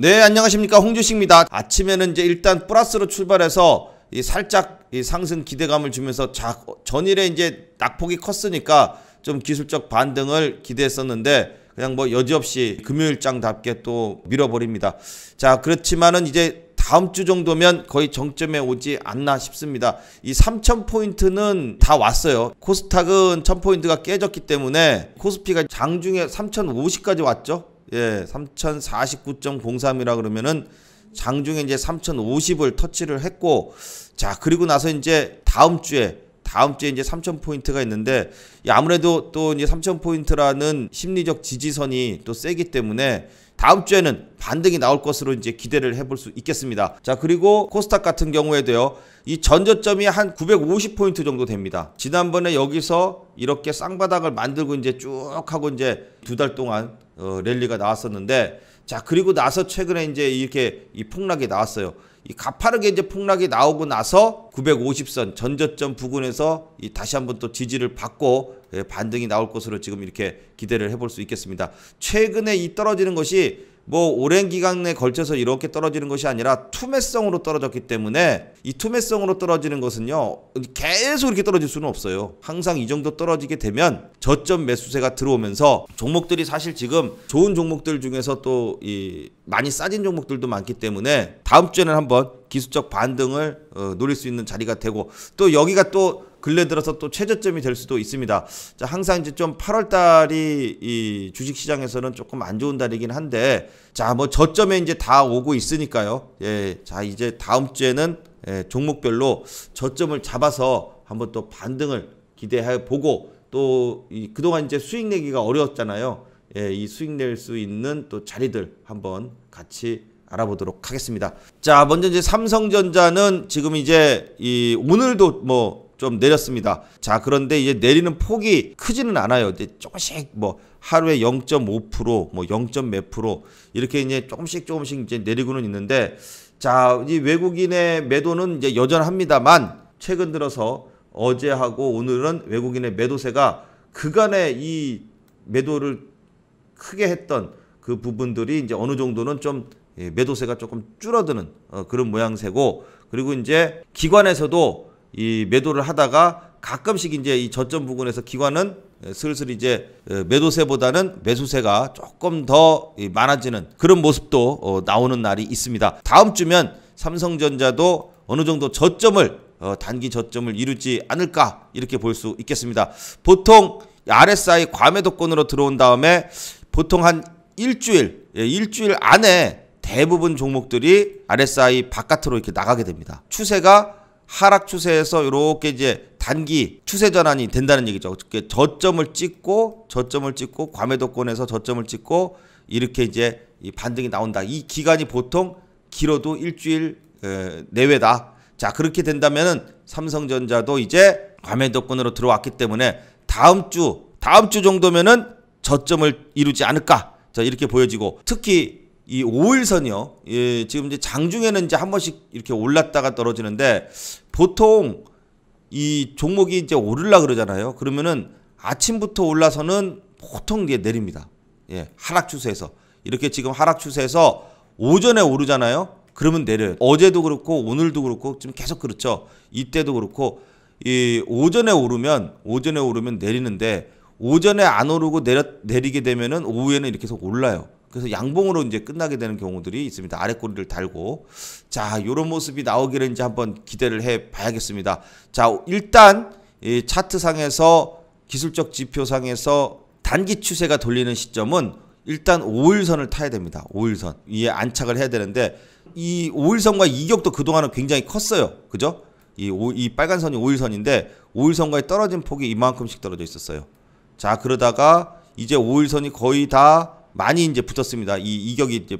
네, 안녕하십니까. 홍주식입니다. 아침에는 이제 일단 플러스로 출발해서 이 살짝 이 상승 기대감을 주면서 자, 전일에 이제 낙폭이 컸으니까 좀 기술적 반등을 기대했었는데 그냥 뭐 여지없이 금요일장답게 또 밀어버립니다. 자, 그렇지만은 이제 다음 주 정도면 거의 정점에 오지 않나 싶습니다. 이 3000포인트는 다 왔어요. 코스닥은 1000포인트가 깨졌기 때문에 코스피가 장중에 3050까지 왔죠. 예, 3049.03이라 그러면은 장중에 이제 3050을 터치를 했고 자, 그리고 나서 이제 다음 주에 다음 주에 이제 3천 포인트가 있는데 아무래도 또 이제 3천 포인트라는 심리적 지지선이 또 세기 때문에 다음 주에는 반등이 나올 것으로 이제 기대를 해볼 수 있겠습니다. 자, 그리고 코스닥 같은 경우에도요, 이 전저점이 한 950포인트 정도 됩니다. 지난번에 여기서 이렇게 쌍바닥을 만들고 이제 쭉 하고 이제 두 달 동안 어, 랠리가 나왔었는데 자, 그리고 나서 최근에 이제 이렇게 이 폭락이 나왔어요. 이 가파르게 이제 폭락이 나오고 나서 950선 전저점 부근에서 이 다시 한번 또 지지를 받고 예, 반등이 나올 것으로 지금 이렇게 기대를 해볼 수 있겠습니다. 최근에 이 떨어지는 것이 뭐 오랜 기간 에 걸쳐서 이렇게 떨어지는 것이 아니라 투매성으로 떨어졌기 때문에 이 투매성으로 떨어지는 것은요 계속 이렇게 떨어질 수는 없어요 항상 이 정도 떨어지게 되면 저점 매수세가 들어오면서 종목들이 사실 지금 좋은 종목들 중에서 또 이 많이 싸진 종목들도 많기 때문에 다음 주에는 한번 기술적 반등을 어, 노릴 수 있는 자리가 되고 또 여기가 또 근래 들어서 또 최저점이 될 수도 있습니다. 자, 항상 이제 좀 8월 달이 이 주식 시장에서는 조금 안 좋은 달이긴 한데 자, 뭐 저점에 이제 다 오고 있으니까요. 예. 자, 이제 다음 주에는 예, 종목별로 저점을 잡아서 한번 또 반등을 기대해 보고 또이 그동안 이제 수익 내기가 어려웠잖아요. 예, 이 수익 낼 수 있는 또 자리들 한번 같이 알아보도록 하겠습니다. 자, 먼저 이제 삼성전자는 지금 이제 이 오늘도 뭐좀 내렸습니다. 자, 그런데 이제 내리는 폭이 크지는 않아요. 이제 조금씩 뭐 하루에 0.5%, 뭐 0. 몇 이렇게 이제 조금씩 조금씩 이제 내리고는 있는데 자, 이 외국인의 매도는 이제 여전합니다만 최근 들어서 어제하고 오늘은 외국인의 매도세가 그간의 이 매도를 크게 했던 그 부분들이 이제 어느 정도는 좀 예, 매도세가 조금 줄어드는 어, 그런 모양새고 그리고 이제 기관에서도 이 매도를 하다가 가끔씩 이제 이 저점 부근에서 기관은 슬슬 이제 어, 매도세보다는 매수세가 조금 더 많아지는 그런 모습도 어, 나오는 날이 있습니다. 다음 주면 삼성전자도 어느 정도 저점을 어, 단기 저점을 이루지 않을까 이렇게 볼 수 있겠습니다. 보통 RSI 과매도권으로 들어온 다음에 보통 한 일주일, 예, 일주일 안에 대부분 종목들이 RSI 바깥으로 이렇게 나가게 됩니다. 추세가 하락 추세에서 이렇게 이제 단기 추세 전환이 된다는 얘기죠. 저점을 찍고 저점을 찍고 과매도권에서 저점을 찍고 이렇게 이제 이 반등이 나온다. 이 기간이 보통 길어도 일주일 내외다. 자 그렇게 된다면은 삼성전자도 이제 과매도권으로 들어왔기 때문에 다음 주 다음 주 정도면은 저점을 이루지 않을까. 자 이렇게 보여지고 특히 이 5일선이요. 예, 지금 이제 장중에는 이제 한 번씩 이렇게 올랐다가 떨어지는데 보통 이 종목이 이제 오르려 그러잖아요. 그러면은 아침부터 올라서는 보통 이제 내립니다. 예, 하락 추세에서 이렇게 지금 하락 추세에서 오전에 오르잖아요. 그러면 내려요. 어제도 그렇고 오늘도 그렇고 지금 계속 그렇죠. 이때도 그렇고 이 오전에 오르면 오전에 오르면 내리는데 오전에 안 오르고 내려, 내리게 되면은 오후에는 이렇게 계속 올라요. 그래서 양봉으로 이제 끝나게 되는 경우들이 있습니다. 아래꼬리를 달고. 자, 요런 모습이 나오기를 이제 한번 기대를 해 봐야겠습니다. 자, 일단 이 차트상에서 기술적 지표상에서 단기 추세가 돌리는 시점은 일단 5일선을 타야 됩니다. 5일선. 위에 안착을 해야 되는데 이 5일선과 이격도 그동안은 굉장히 컸어요. 그죠? 이, 오, 이 빨간 선이 5일선인데 5일선과의 떨어진 폭이 이만큼씩 떨어져 있었어요. 자, 그러다가 이제 5일선이 거의 다 많이 이제 붙었습니다. 이 이격이 이제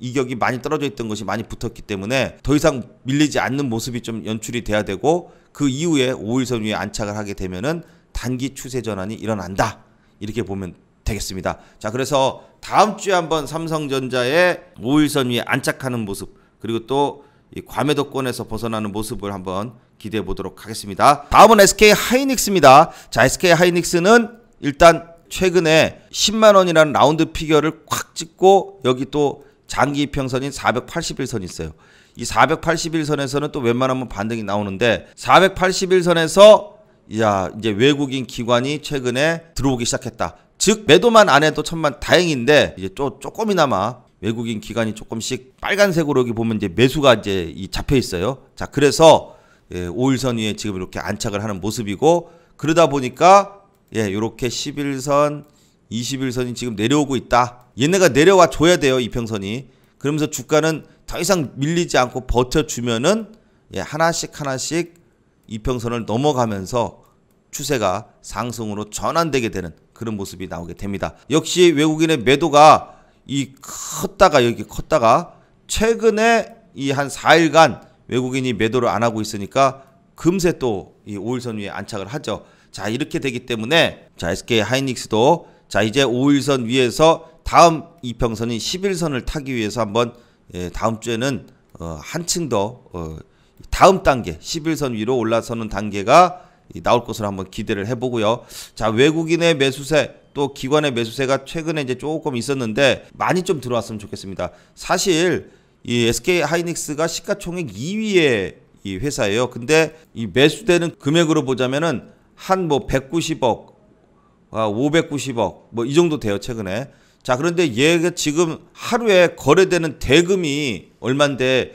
이격이 많이 떨어져 있던 것이 많이 붙었기 때문에 더 이상 밀리지 않는 모습이 좀 연출이 돼야 되고 그 이후에 5일선 위에 안착을 하게 되면은 단기 추세 전환이 일어난다. 이렇게 보면 되겠습니다. 자, 그래서 다음 주에 한번 삼성전자의 5일선 위에 안착하는 모습 그리고 또 과매도권에서 벗어나는 모습을 한번 기대해 보도록 하겠습니다. 다음은 SK 하이닉스입니다. 자, SK 하이닉스는 일단 최근에 10만 원이라는 라운드 피겨를 꽉 찍고 여기 또 장기 평선인 481선이 있어요. 이 481선에서는 또 웬만하면 반등이 나오는데 481선에서 야 이제 외국인 기관이 최근에 들어오기 시작했다. 즉 매도만 안 해도 천만 다행인데 이제 쪼, 조금이나마 외국인 기관이 조금씩 빨간색으로 여기 보면 이제 매수가 이제 잡혀 있어요. 자 그래서 5일선 예, 위에 지금 이렇게 안착을 하는 모습이고 그러다 보니까 예, 요렇게 11선, 21선이 지금 내려오고 있다. 얘네가 내려와 줘야 돼요, 이평선이. 그러면서 주가는 더 이상 밀리지 않고 버텨주면은 예, 하나씩 하나씩 이평선을 넘어가면서 추세가 상승으로 전환되게 되는 그런 모습이 나오게 됩니다. 역시 외국인의 매도가 이 컸다가 여기 컸다가 최근에 이 한 4일간 외국인이 매도를 안 하고 있으니까 금세 또 이5일선 위에 안착을 하죠. 자, 이렇게 되기 때문에 자, SK 하이닉스도 자, 이제 5일선 위에서 다음 이평선인 11선을 타기 위해서 한번 예, 다음 주에는 어, 한층 더 어, 다음 단계 11선 위로 올라서는 단계가 나올 것으로 한번 기대를 해보고요. 자 외국인의 매수세 또 기관의 매수세가 최근에 이제 조금 있었는데 많이 좀 들어왔으면 좋겠습니다. 사실 이 SK 하이닉스가 시가총액 2위의 이 회사예요. 근데 이 매수되는 금액으로 보자면은 한뭐 190억, 아 590억 뭐 이 정도 돼요 최근에. 자 그런데 얘가 지금 하루에 거래되는 대금이 얼만데이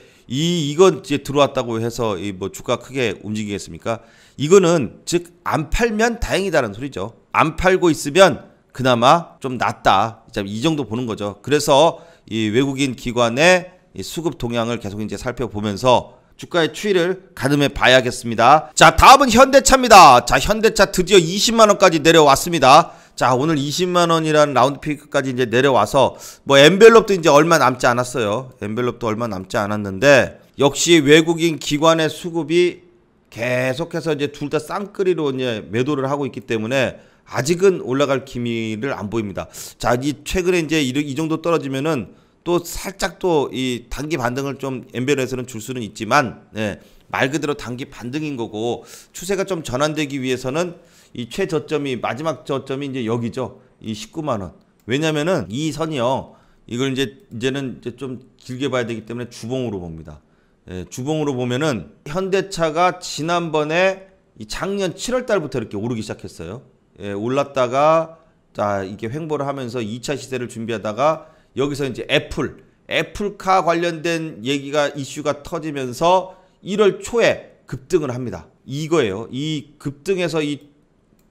이건 이제 들어왔다고 해서 이 뭐 주가 크게 움직이겠습니까? 이거는 즉 안 팔면 다행이다라는 소리죠. 안 팔고 있으면 그나마 좀 낫다. 이 정도 보는 거죠. 그래서 이 외국인 기관의 이 수급 동향을 계속 이제 살펴보면서 주가의 추이를 가늠해 봐야겠습니다. 자, 다음은 현대차입니다. 자, 현대차 드디어 20만원까지 내려왔습니다. 자, 오늘 20만원이라는 라운드 피크까지 이제 내려와서, 뭐, 엔벨롭도 이제 얼마 남지 않았어요. 엔벨롭도 얼마 남지 않았는데, 역시 외국인 기관의 수급이 계속해서 이제 둘 다 쌍끌이로 이제 매도를 하고 있기 때문에, 아직은 올라갈 기미를 안 보입니다. 자, 이 최근에 이제 이 정도 떨어지면은, 또 살짝 또 이 단기 반등을 좀 엔벨에서는 줄 수는 있지만 예, 말 그대로 단기 반등인 거고 추세가 좀 전환되기 위해서는 이 최저점이 마지막 저점이 이제 여기죠 이 19만 원 왜냐면은 이 선이요 이걸 이제 이제는 이제 좀 길게 봐야 되기 때문에 주봉으로 봅니다 예, 주봉으로 보면은 현대차가 지난번에 이 작년 7월 달부터 이렇게 오르기 시작했어요 예, 올랐다가 자 이게 횡보를 하면서 2차 시세를 준비하다가 여기서 이제 애플, 애플카 관련된 얘기가 이슈가 터지면서 1월 초에 급등을 합니다. 이거예요. 이 급등에서 이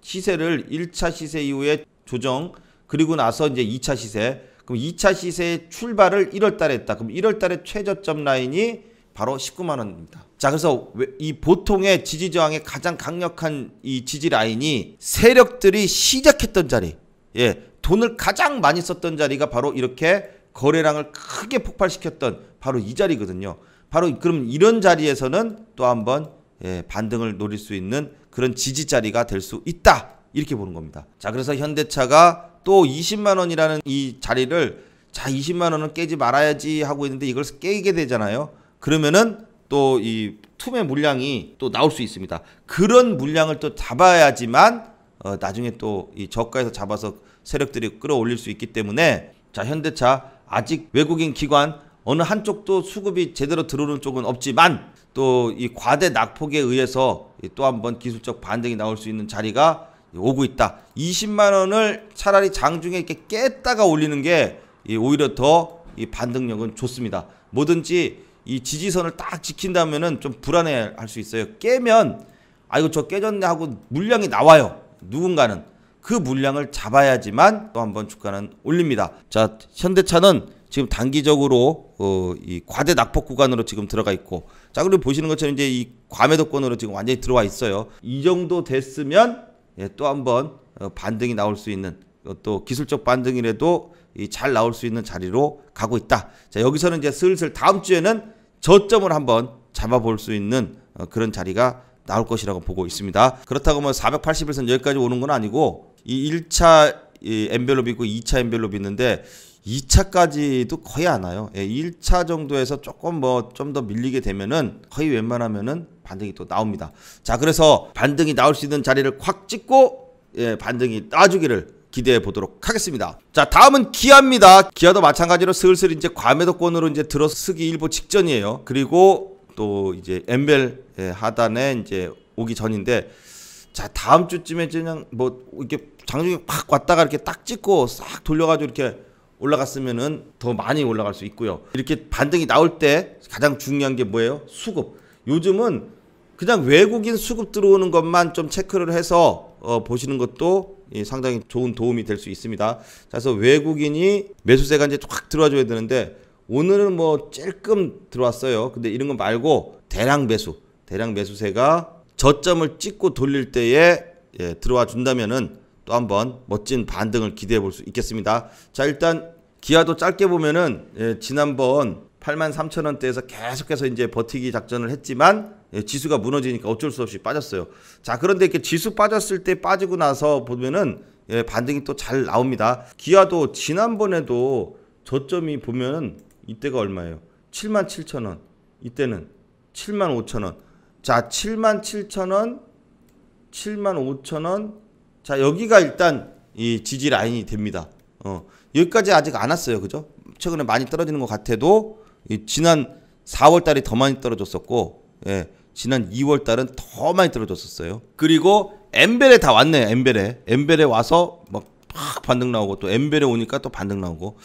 시세를 1차 시세 이후에 조정 그리고 나서 이제 2차 시세 그럼 2차 시세의 출발을 1월 달에 했다. 그럼 1월 달에 최저점 라인이 바로 19만 원입니다. 자, 그래서 이 보통의 지지 저항의 가장 강력한 이 지지 라인이 세력들이 시작했던 자리, 예, 돈을 가장 많이 썼던 자리가 바로 이렇게 거래량을 크게 폭발시켰던 바로 이 자리거든요. 바로 그럼 이런 자리에서는 또 한번 예, 반등을 노릴 수 있는 그런 지지 자리가 될 수 있다. 이렇게 보는 겁니다. 자, 그래서 현대차가 또 20만 원이라는 이 자리를 자, 20만 원은 깨지 말아야지 하고 있는데 이걸 깨게 되잖아요. 그러면은 또이 투매 물량이 또 나올 수 있습니다. 그런 물량을 또 잡아야지만 어, 나중에 또 이 저가에서 잡아서 세력들이 끌어올릴 수 있기 때문에 자 현대차 아직 외국인 기관 어느 한쪽도 수급이 제대로 들어오는 쪽은 없지만 또 이 과대 낙폭에 의해서 또 한 번 기술적 반등이 나올 수 있는 자리가 오고 있다. 20만 원을 차라리 장중에 이렇게 깼다가 올리는 게 오히려 더 이 반등력은 좋습니다. 뭐든지 이 지지선을 딱지킨다면좀 불안해 할 수 있어요. 깨면 아이거저 깨졌네 하고 물량이 나와요. 누군가는 그 물량을 잡아야지만 또 한번 주가는 올립니다. 자, 현대차는 지금 단기적으로 어, 이 과대 낙폭 구간으로 지금 들어가 있고 자 그리고 보시는 것처럼 이제 이 과매도권으로 지금 완전히 들어와 있어요. 이 정도 됐으면 예, 또 한번 어, 반등이 나올 수 있는 어, 또 기술적 반등이라도 이잘 나올 수 있는 자리로 가고 있다. 자 여기서는 이제 슬슬 다음 주에는 저점을 한번 잡아볼 수 있는 어, 그런 자리가 나올 것이라고 보고 있습니다. 그렇다고 뭐 481선 여기까지 오는 건 아니고 이 1차 엔벨롭이 있고 2차 엔벨롭이 있는데 2차까지도 거의 안 와요. 예, 1차 정도에서 조금 뭐 좀 더 밀리게 되면은 거의 웬만하면은 반등이 또 나옵니다. 자, 그래서 반등이 나올 수 있는 자리를 확 찍고 예, 반등이 따주기를 기대해 보도록 하겠습니다. 자, 다음은 기아입니다. 기아도 마찬가지로 슬슬 이제 과매도권으로 이제 들어 서기 일보 직전이에요. 그리고 또 이제 엠벨 예, 하단에 이제 오기 전인데 자 다음 주쯤에 그냥 뭐 이렇게 장중에확 왔다가 이렇게 딱 찍고 싹 돌려가지고 이렇게 올라갔으면은 더 많이 올라갈 수 있고요. 이렇게 반등이 나올 때 가장 중요한 게 뭐예요? 수급. 요즘은 그냥 외국인 수급 들어오는 것만 좀 체크를 해서 어, 보시는 것도 예, 상당히 좋은 도움이 될 수 있습니다. 자, 그래서 외국인이 매수세가 이제 확 들어와줘야 되는데 오늘은 뭐쬐끔 들어왔어요. 근데 이런 거 말고 대량 매수, 대량 매수세가 저점을 찍고 돌릴 때에 예, 들어와 준다면은 또 한번 멋진 반등을 기대해 볼 수 있겠습니다. 자 일단 기아도 짧게 보면은 예, 지난번 83,000원대에서 계속해서 이제 버티기 작전을 했지만 예, 지수가 무너지니까 어쩔 수 없이 빠졌어요. 자 그런데 이렇게 지수 빠졌을 때 빠지고 나서 보면은 예, 반등이 또 잘 나옵니다. 기아도 지난번에도 저점이 보면 이때가 얼마예요? 7만 7천 원. 이때는 7만 5천 원. 자, 7만 7천 원, 7만 5천 원. 자, 여기가 일단 이 지지 라인이 됩니다. 어, 여기까지 아직 안 왔어요. 그죠? 최근에 많이 떨어지는 것 같아도 이 지난 4월 달이 더 많이 떨어졌었고, 예, 지난 2월 달은 더 많이 떨어졌었어요. 그리고 엠벨에 다 왔네요. 엠벨에. 엠벨에 와서 막 팍 반등 나오고 또 엠벨에 오니까 또 반등 나오고.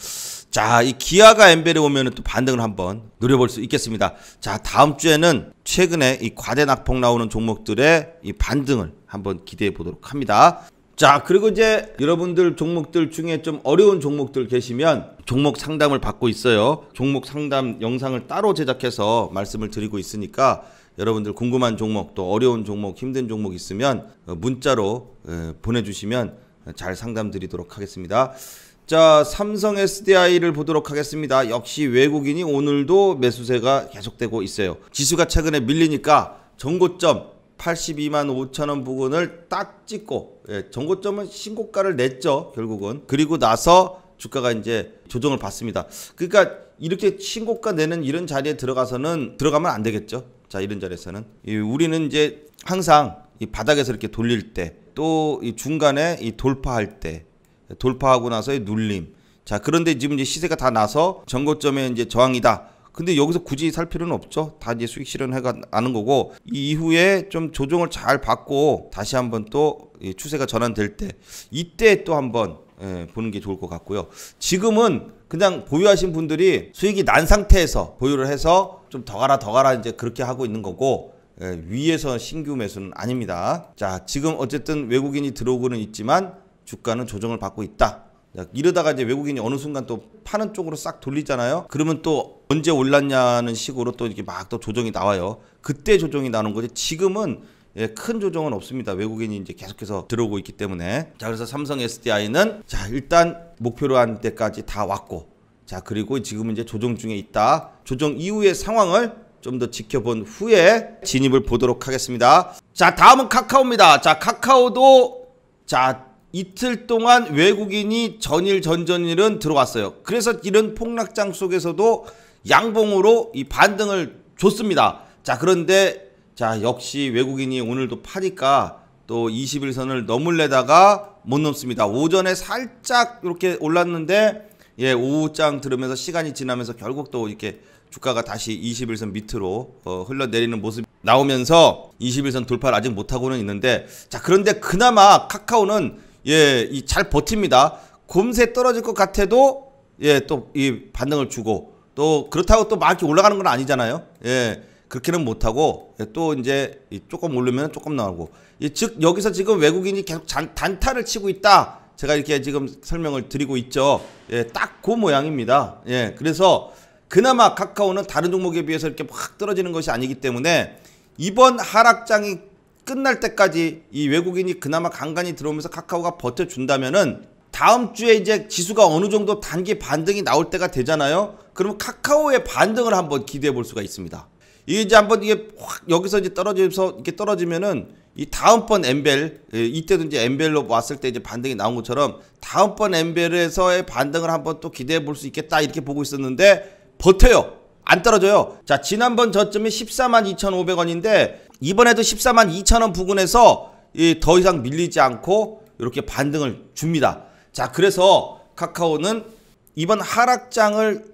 자, 이 기아가 엠벨에 오면은 또 반등을 한번 노려볼 수 있겠습니다. 자, 다음 주에는 최근에 이 과대 낙폭 나오는 종목들의 이 반등을 한번 기대해 보도록 합니다. 자, 그리고 이제 여러분들 종목들 중에 좀 어려운 종목들 계시면 종목 상담을 받고 있어요. 종목 상담 영상을 따로 제작해서 말씀을 드리고 있으니까 여러분들 궁금한 종목 또 어려운 종목 힘든 종목 있으면 문자로 보내주시면 잘 상담 드리도록 하겠습니다. 자 삼성 SDI를 보도록 하겠습니다. 역시 외국인이 오늘도 매수세가 계속되고 있어요. 지수가 최근에 밀리니까 전고점 82만 5천원 부근을 딱 찍고 예, 전고점은 신고가를 냈죠 결국은 그리고 나서 주가가 이제 조정을 받습니다. 그러니까 이렇게 신고가 내는 이런 자리에 들어가서는 들어가면 안 되겠죠. 자 이런 자리에서는 예, 우리는 이제 항상 이 바닥에서 이렇게 돌릴 때 또 중간에 이 돌파할 때 돌파하고 나서의 눌림. 자, 그런데 지금 이제 시세가 다 나서 전고점에 이제 저항이다. 근데 여기서 굳이 살 필요는 없죠. 다 이제 수익 실현해 가는 거고 이 이후에 좀 조정을 잘 받고 다시 한번 또 추세가 전환될 때 이때 또 한번 예, 보는 게 좋을 것 같고요. 지금은 그냥 보유하신 분들이 수익이 난 상태에서 보유를 해서 좀 더 가라 더 가라 이제 그렇게 하고 있는 거고 예, 위에서 신규 매수는 아닙니다. 자, 지금 어쨌든 외국인이 들어오고는 있지만 주가는 조정을 받고 있다. 이러다가 이제 외국인이 어느 순간 또 파는 쪽으로 싹 돌리잖아요. 그러면 또 언제 올랐냐는 식으로 또 이렇게 막 또 조정이 나와요. 그때 조정이 나는 거지. 지금은 예, 큰 조정은 없습니다. 외국인이 이제 계속해서 들어오고 있기 때문에. 자, 그래서 삼성 SDI는 자, 일단 목표로 한 때까지 다 왔고. 자, 그리고 지금은 이제 조정 중에 있다. 조정 이후의 상황을 좀 더 지켜본 후에 진입을 보도록 하겠습니다. 자, 다음은 카카오입니다. 자, 카카오도 자, 이틀 동안 외국인이 전일 전전일은 들어왔어요. 그래서 이런 폭락장 속에서도 양봉으로 이 반등을 줬습니다. 자 그런데 자 역시 외국인이 오늘도 파니까 또 21선을 넘을래다가 못 넘습니다. 오전에 살짝 이렇게 올랐는데 예 오후장 들으면서 시간이 지나면서 결국 또 이렇게 주가가 다시 21선 밑으로 어, 흘러내리는 모습 나오면서 21선 돌파를 아직 못하고는 있는데 자 그런데 그나마 카카오는 예, 이 잘 버팁니다. 곰새 떨어질 것 같아도 예, 또 이 반등을 주고 또 그렇다고 또막 이렇게 올라가는 건 아니잖아요. 예. 그렇게는 못하고 예, 또 이제 조금 오르면 조금 나오고 예, 즉 여기서 지금 외국인이 계속 단타를 치고 있다 제가 이렇게 지금 설명을 드리고 있죠 예, 딱 그 모양입니다 예, 그래서 그나마 카카오는 다른 종목에 비해서 이렇게 확 떨어지는 것이 아니기 때문에 이번 하락장이 끝날 때까지 이 외국인이 그나마 간간히 들어오면서 카카오가 버텨준다면은 다음 주에 이제 지수가 어느 정도 단기 반등이 나올 때가 되잖아요. 그러면 카카오의 반등을 한번 기대해 볼 수가 있습니다. 이게 이제 한번 이게 확 여기서 이제 떨어져서 이렇게 떨어지면은 이 다음번 엠벨 예, 이때도 이제 엠벨로 왔을 때 이제 반등이 나온 것처럼 다음번 엠벨에서의 반등을 한번 또 기대해 볼 수 있겠다 이렇게 보고 있었는데 버텨요. 안 떨어져요. 자, 지난번 저점이 142,500원인데 이번에도 14만 2천원 부근에서 더 이상 밀리지 않고 이렇게 반등을 줍니다. 자 그래서 카카오는 이번 하락장을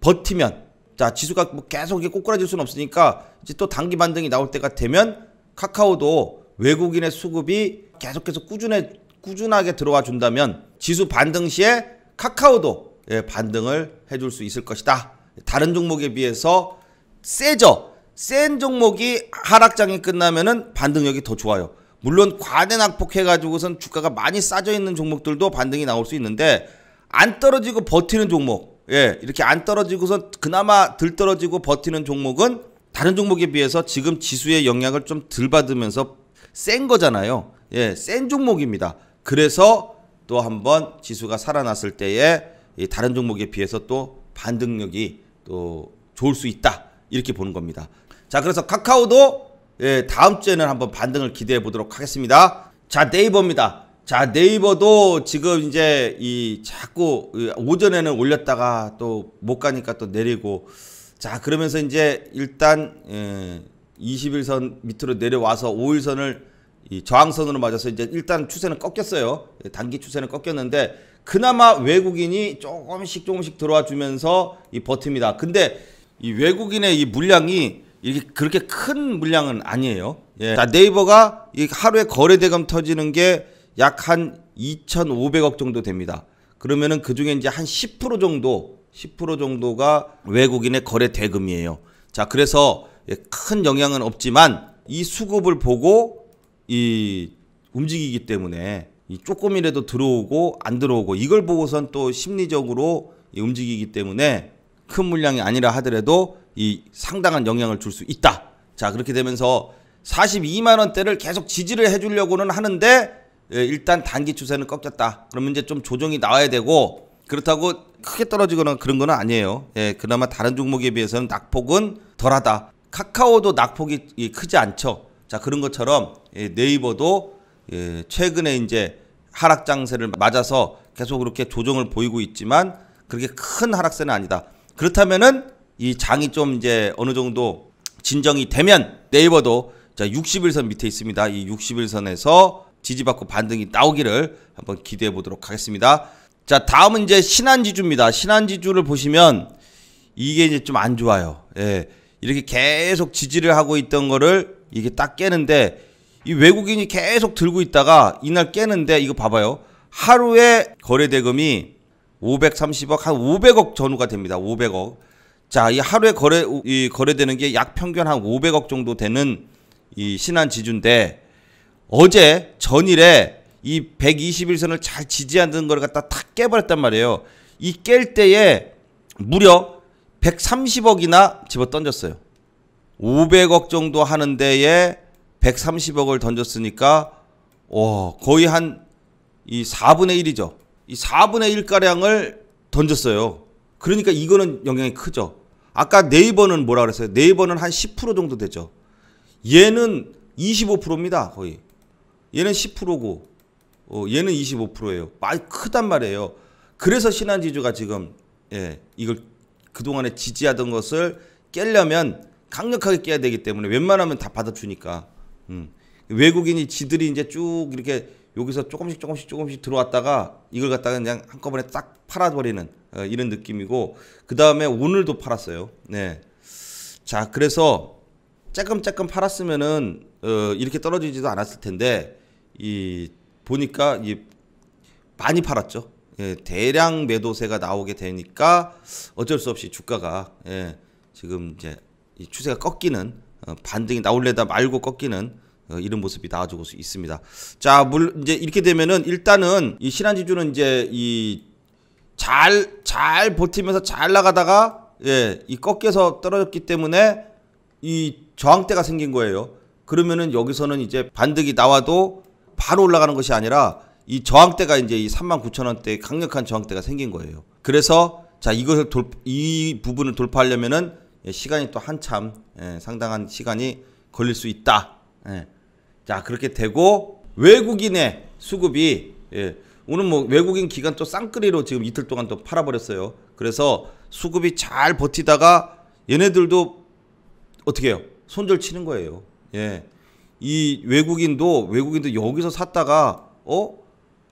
버티면 자 지수가 뭐 계속 이게 꼬꾸라질 수는 없으니까 이제 또 단기 반등이 나올 때가 되면 카카오도 외국인의 수급이 계속해서 꾸준해, 꾸준하게 들어와 준다면 지수 반등 시에 카카오도 예, 반등을 해줄 수 있을 것이다. 다른 종목에 비해서 세죠. 센 종목이 하락장이 끝나면은 반등력이 더 좋아요. 물론 과대 낙폭해가지고선 주가가 많이 싸져 있는 종목들도 반등이 나올 수 있는데 안 떨어지고 버티는 종목, 예, 이렇게 안 떨어지고선 그나마 들 떨어지고 버티는 종목은 다른 종목에 비해서 지금 지수의 영향을 좀 덜 받으면서 센 거잖아요. 예, 센 종목입니다. 그래서 또 한번 지수가 살아났을 때에 이 다른 종목에 비해서 또 반등력이 또 좋을 수 있다. 이렇게 보는 겁니다. 자, 그래서 카카오도 예, 다음 주에는 한번 반등을 기대해 보도록 하겠습니다. 자, 네이버입니다. 자, 네이버도 지금 이제 이 자꾸 오전에는 올렸다가 또 못 가니까 또 내리고 자, 그러면서 이제 일단 예, 21선 밑으로 내려와서 5일선을 이 저항선으로 맞아서 이제 일단 추세는 꺾였어요. 예, 단기 추세는 꺾였는데 그나마 외국인이 조금씩 조금씩 들어와 주면서 이 버팁니다. 근데 이 외국인의 이 물량이 이렇게 그렇게 큰 물량은 아니에요. 예. 자, 네이버가 하루에 거래 대금 터지는 게 약 한 2,500억 정도 됩니다. 그러면은 그 중에 이제 한 10% 정도, 10% 정도가 외국인의 거래 대금이에요. 자, 그래서 예, 큰 영향은 없지만 이 수급을 보고 이 움직이기 때문에 조금이라도 들어오고 안 들어오고 이걸 보고선 또 심리적으로 움직이기 때문에 큰 물량이 아니라 하더라도 이 상당한 영향을 줄 수 있다. 자, 그렇게 되면서 42만 원대를 계속 지지를 해 주려고는 하는데 예, 일단 단기 추세는 꺾였다. 그러면 이제 좀 조정이 나와야 되고 그렇다고 크게 떨어지거나 그런 건 아니에요. 예, 그나마 다른 종목에 비해서는 낙폭은 덜하다. 카카오도 낙폭이 크지 않죠. 자, 그런 것처럼 예, 네이버도 예, 최근에 이제 하락 장세를 맞아서 계속 그렇게 조정을 보이고 있지만 그렇게 큰 하락세는 아니다. 그렇다면은 이 장이 좀 이제 어느 정도 진정이 되면 네이버도 자 60일선 밑에 있습니다. 이 60일선에서 지지받고 반등이 나오기를 한번 기대해 보도록 하겠습니다. 자 다음은 이제 신한지주입니다. 신한지주를 보시면 이게 이제 좀 안 좋아요. 예. 이렇게 계속 지지를 하고 있던 거를 이게 딱 깨는데 이 외국인이 계속 들고 있다가 이날 깨는데 이거 봐봐요. 하루에 거래 대금이 530억 한 500억 전후가 됩니다. 500억. 자, 이 하루에 거래 이 거래되는 게 약 평균 한 500억 정도 되는 이 신한 지주인데 어제 전일에 이 121선을 잘 지지하는 걸 갖다 탁 깨버렸단 말이에요. 이 깰 때에 무려 130억이나 집어 던졌어요. 500억 정도 하는 데에 130억을 던졌으니까 와, 거의 한 이 4분의 1이죠. 이 4분의 1가량을 던졌어요. 그러니까 이거는 영향이 크죠. 아까 네이버는 뭐라 그랬어요? 네이버는 한 10% 정도 되죠. 얘는 25%입니다. 거의. 얘는 10%고 어, 얘는 25%예요. 많이 크단 말이에요. 그래서 신한지주가 지금 예, 이걸 그동안에 지지하던 것을 깨려면 강력하게 깨야 되기 때문에 웬만하면 다 받아주니까 음. 외국인이 지들이 이제 쭉 이렇게 여기서 조금씩 조금씩 조금씩 들어왔다가 이걸 갖다가 그냥 한꺼번에 딱 팔아버리는 어, 이런 느낌이고 그 다음에 오늘도 팔았어요. 네. 자 그래서 짝금짝금 팔았으면은 어, 이렇게 떨어지지도 않았을 텐데 이 보니까 이 많이 팔았죠. 예, 대량 매도세가 나오게 되니까 어쩔 수 없이 주가가 예, 지금 이제 추세가 꺾이는 어, 반등이 나올래다 말고 꺾이는 어, 이런 모습이 나와주고 있습니다. 자, 물 이제 이렇게 되면은 일단은 이 신한지주는 이제 이 잘, 잘 버티면서 잘 나가다가, 예, 이 꺾여서 떨어졌기 때문에 이 저항대가 생긴 거예요. 그러면은 여기서는 이제 반득이 나와도 바로 올라가는 것이 아니라 이 저항대가 이제 이 39,000원대 강력한 저항대가 생긴 거예요. 그래서 자, 이것을 돌, 이 부분을 돌파하려면은 예, 시간이 또 한참, 예, 상당한 시간이 걸릴 수 있다. 예. 자, 그렇게 되고 외국인의 수급이 예, 오늘 뭐 외국인 기간 또 쌍끌이로 지금 이틀 동안 또 팔아버렸어요. 그래서 수급이 잘 버티다가 얘네들도 어떻게 해요? 손절 치는 거예요. 예. 이 외국인도 외국인도 여기서 샀다가 어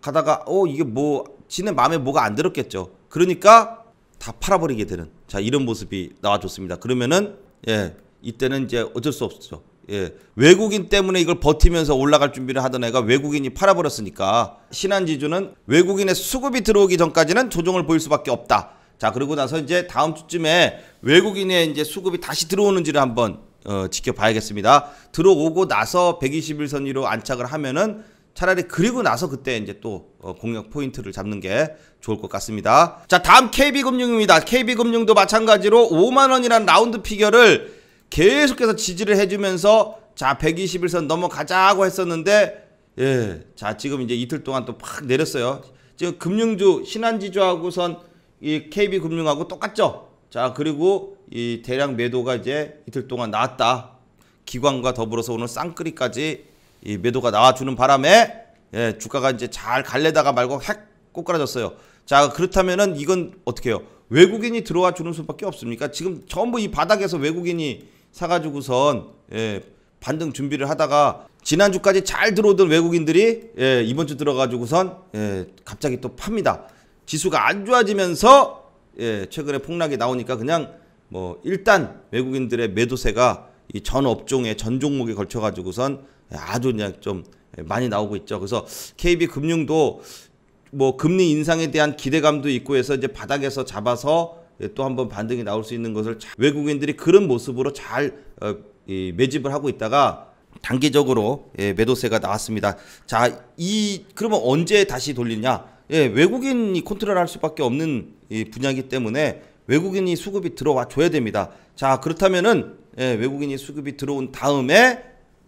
가다가 어 이게 뭐 지네 마음에 뭐가 안 들었겠죠. 그러니까 다 팔아버리게 되는 자 이런 모습이 나와줬습니다. 그러면은 예 이때는 이제 어쩔 수 없죠. 예, 외국인 때문에 이걸 버티면서 올라갈 준비를 하던 애가 외국인이 팔아버렸으니까 신한지주는 외국인의 수급이 들어오기 전까지는 조정을 보일 수밖에 없다. 자 그리고 나서 이제 다음 주쯤에 외국인의 이제 수급이 다시 들어오는지를 한번 어, 지켜봐야겠습니다. 들어오고 나서 121선 위로 안착을 하면은 차라리 그리고 나서 그때 이제 또 어, 공략 포인트를 잡는 게 좋을 것 같습니다. 자 다음 KB금융입니다. KB금융도 마찬가지로 5만원이란 라운드 피겨를 계속해서 지지를 해주면서 자1 2 0일선 넘어가자고 했었는데 예, 자 지금 이제 이틀 동안 또 팍 내렸어요. 지금 금융주 신한지주하고선 이 KB금융하고 똑같죠. 자 그리고 이 대량 매도가 이제 이틀 동안 나왔다. 기관과 더불어서 오늘 쌍끌이까지 이 매도가 나와주는 바람에 예, 주가가 이제 잘 갈래다가 말고 획 꼬꾸라졌어요. 자 그렇다면은 이건 어떻게 해요? 외국인이 들어와 주는 수밖에 없습니까? 지금 전부 이 바닥에서 외국인이 사가지고선 예, 반등 준비를 하다가 지난주까지 잘 들어오던 외국인들이 예, 이번 주 들어가지고선 예, 갑자기 또 팝니다. 지수가 안 좋아지면서 예, 최근에 폭락이 나오니까 그냥 뭐 일단 외국인들의 매도세가 이 전 업종에 전 종목에 걸쳐 가지고선 아주 그냥 좀 많이 나오고 있죠. 그래서 KB 금융도 뭐 금리 인상에 대한 기대감도 있고 해서 이제 바닥에서 잡아서 예, 또 한번 반등이 나올 수 있는 것을 외국인들이 그런 모습으로 잘 어, 매집을 하고 있다가 단기적으로 예, 매도세가 나왔습니다. 자, 이 그러면 언제 다시 돌리냐? 예, 외국인이 컨트롤할 수밖에 없는 분야이기 때문에 외국인이 수급이 들어와 줘야 됩니다. 자, 그렇다면은 예, 외국인이 수급이 들어온 다음에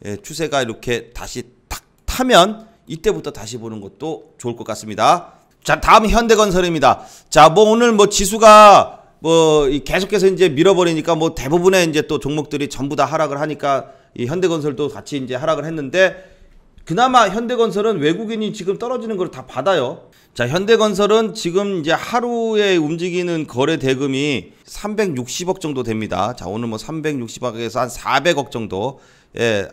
예, 추세가 이렇게 다시 탁 타면 이때부터 다시 보는 것도 좋을 것 같습니다. 자, 다음 현대건설입니다. 자, 뭐 오늘 뭐 지수가 뭐 계속해서 이제 밀어버리니까 뭐 대부분의 이제 또 종목들이 전부 다 하락을 하니까 이 현대건설도 같이 이제 하락을 했는데 그나마 현대건설은 외국인이 지금 떨어지는 걸 다 받아요. 자, 현대건설은 지금 이제 하루에 움직이는 거래 대금이 360억 정도 됩니다. 자, 오늘 뭐 360억에서 한 400억 정도. 예.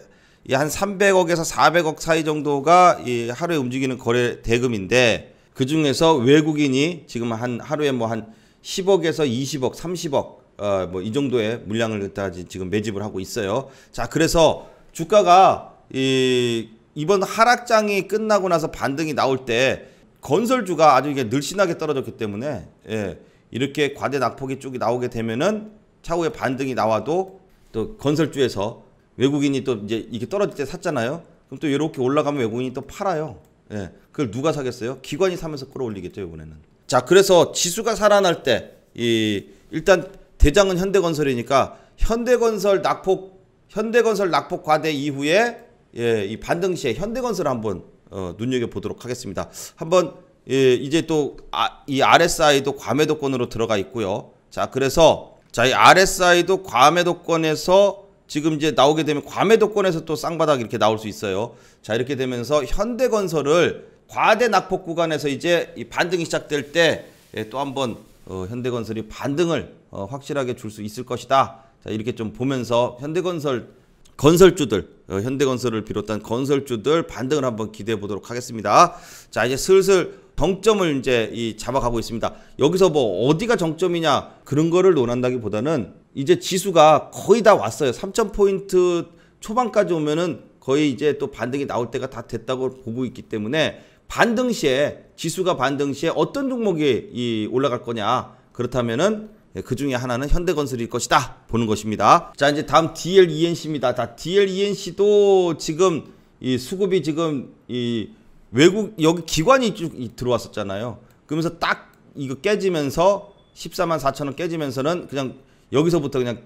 한 300억에서 400억 사이 정도가 이 하루에 움직이는 거래 대금인데 그 중에서 외국인이 지금 한 하루에 뭐한 10억에서 20억, 30억 어, 뭐이 정도의 물량을 갖다 지금 매집을 하고 있어요. 자, 그래서 주가가 이 이번 하락장이 끝나고 나서 반등이 나올 때 건설주가 아주 이게 늘씬하게 떨어졌기 때문에 예, 이렇게 과대 낙폭이 쪽이 나오게 되면은 차후에 반등이 나와도 또 건설주에서 외국인이 또 이제 이게 떨어질 때 샀잖아요. 그럼 또 이렇게 올라가면 외국인이 또 팔아요. 예, 그걸 누가 사겠어요? 기관이 사면서 끌어올리겠죠 이번에는. 자, 그래서 지수가 살아날 때, 이, 일단 대장은 현대건설이니까 현대건설 낙폭, 현대건설 낙폭 과대 이후에 예, 이 반등 시에 현대건설 한번 어, 눈여겨 보도록 하겠습니다. 한번 예, 이제 또이 아, RSI도 과매도권으로 들어가 있고요. 자, 그래서 자, 이 RSI도 과매도권에서 지금 이제 나오게 되면 과매도권에서 또 쌍바닥 이렇게 나올 수 있어요. 자, 이렇게 되면서 현대건설을 과대 낙폭 구간에서 이제 이 반등이 시작될 때또 예, 한번 어, 현대건설이 반등을 어, 확실하게 줄 수 있을 것이다. 자, 이렇게 좀 보면서 현대건설 건설주들, 어, 현대건설을 비롯한 건설주들 반등을 한번 기대해 보도록 하겠습니다. 자, 이제 슬슬 정점을 이제 이 잡아가고 있습니다. 여기서 뭐 어디가 정점이냐 그런 거를 논한다기보다는 이제 지수가 거의 다 왔어요. 3천 포인트 초반까지 오면은 거의 이제 또 반등이 나올 때가 다 됐다고 보고 있기 때문에 반등 시에 지수가 반등 시에 어떤 종목이 이 올라갈 거냐 그렇다면은 그 중에 하나는 현대건설일 것이다 보는 것입니다. 자 이제 다음 DLENC입니다. 자 DLENC도 지금 이 수급이 지금 이 외국 여기 기관이 쭉 들어왔었잖아요. 그러면서 딱 이거 깨지면서 14만 4천 원 깨지면서는 그냥 여기서부터 그냥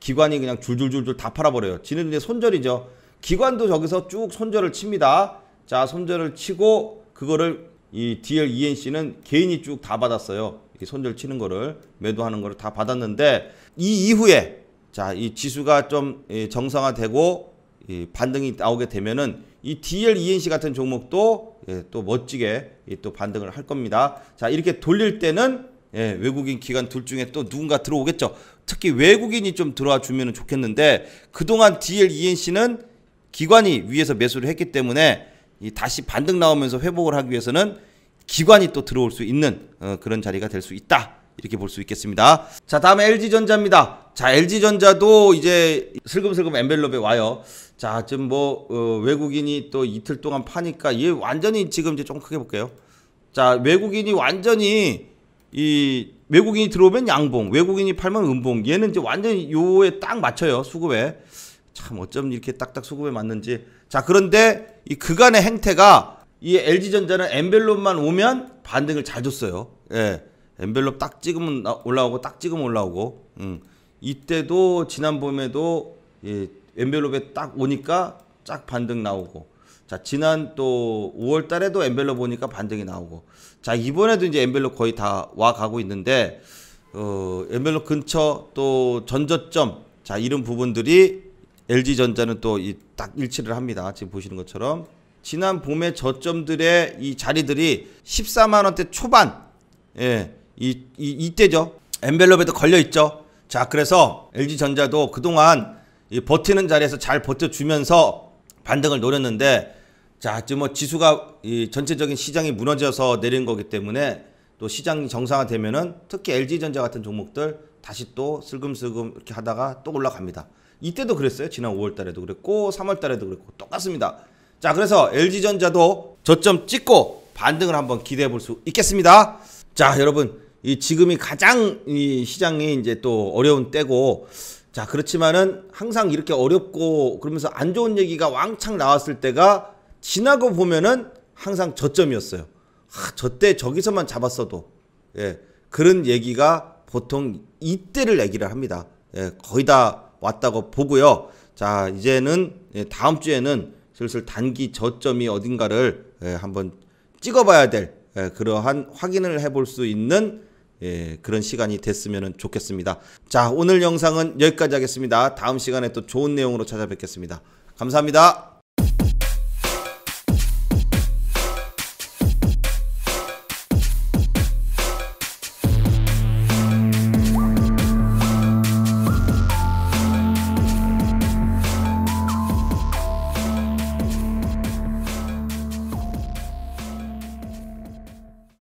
기관이 그냥 줄줄줄줄 다 팔아버려요. 지는 이제 손절이죠. 기관도 저기서 쭉 손절을 칩니다. 자 손절을 치고 그거를 이 DL ENC는 개인이 쭉 다 받았어요. 손절 치는 거를 매도하는 거를 다 받았는데 이 이후에 자 이 지수가 좀 예, 정상화되고 반등이 나오게 되면은 이 DL ENC 같은 종목도 예, 또 멋지게 예, 또 반등을 할 겁니다. 자 이렇게 돌릴 때는 예, 외국인 기관 둘 중에 또 누군가 들어오겠죠. 특히 외국인이 좀 들어와 주면 좋겠는데 그동안 DL ENC는 기관이 위에서 매수를 했기 때문에 이 다시 반등 나오면서 회복을 하기 위해서는 기관이 또 들어올 수 있는 어, 그런 자리가 될 수 있다. 이렇게 볼 수 있겠습니다. 자, 다음에 LG전자입니다. 자, LG전자도 이제 슬금슬금 엠벨롭에 와요. 자, 지금 뭐, 어, 외국인이 또 이틀 동안 파니까 얘 완전히 지금 이제 좀 크게 볼게요. 자, 외국인이 완전히 이 외국인이 들어오면 양봉, 외국인이 팔면 음봉. 얘는 이제 완전히 요에 딱 맞춰요. 수급에. 참 어쩜 이렇게 딱딱 수급에 맞는지. 자 그런데 이 그간의 행태가 이 LG전자는 엔벨롭만 오면 반등을 잘 줬어요. 예. 엔벨롭 딱 찍으면 올라오고 딱 찍으면 올라오고 음. 이때도 지난 봄에도 예, 엔벨롭에 딱 오니까 쫙 반등 나오고 자 지난 또 5월 달에도 엔벨롭 보니까 반등이 나오고 자 이번에도 이제 엔벨롭 거의 다 와 가고 있는데 어 엔벨롭 근처 또 전저점 자 이런 부분들이 LG전자는 또 이 딱 일치를 합니다. 지금 보시는 것처럼 지난 봄에 저점들의 이 자리들이 14만 원대 초반 예, 이, 이 이때죠. 엔벨롭에도 걸려 있죠. 자, 그래서 LG전자도 그동안 이 버티는 자리에서 잘 버텨주면서 반등을 노렸는데 자, 지금 뭐 지수가 이 전체적인 시장이 무너져서 내린 거기 때문에 또 시장이 정상화되면은 특히 LG전자 같은 종목들 다시 또 슬금슬금 이렇게 하다가 또 올라갑니다. 이때도 그랬어요. 지난 5월 달에도 그랬고 3월 달에도 그랬고 똑같습니다. 자, 그래서 LG전자도 저점 찍고 반등을 한번 기대해 볼 수 있겠습니다. 자, 여러분, 이 지금이 가장 이 시장이 이제 또 어려운 때고 자, 그렇지만은 항상 이렇게 어렵고 그러면서 안 좋은 얘기가 왕창 나왔을 때가 지나고 보면은 항상 저점이었어요. 아, 저때 저기서만 잡았어도 예, 그런 얘기가 보통 이때를 얘기를 합니다. 예, 거의 다 왔다고 보고요. 자, 이제는 예, 다음 주에는 슬슬 단기 저점이 어딘가를 예, 한번 찍어봐야 될 예, 그러한 확인을 해볼 수 있는 그런 시간이 됐으면 좋겠습니다. 자, 오늘 영상은 여기까지 하겠습니다. 다음 시간에 또 좋은 내용으로 찾아뵙겠습니다. 감사합니다.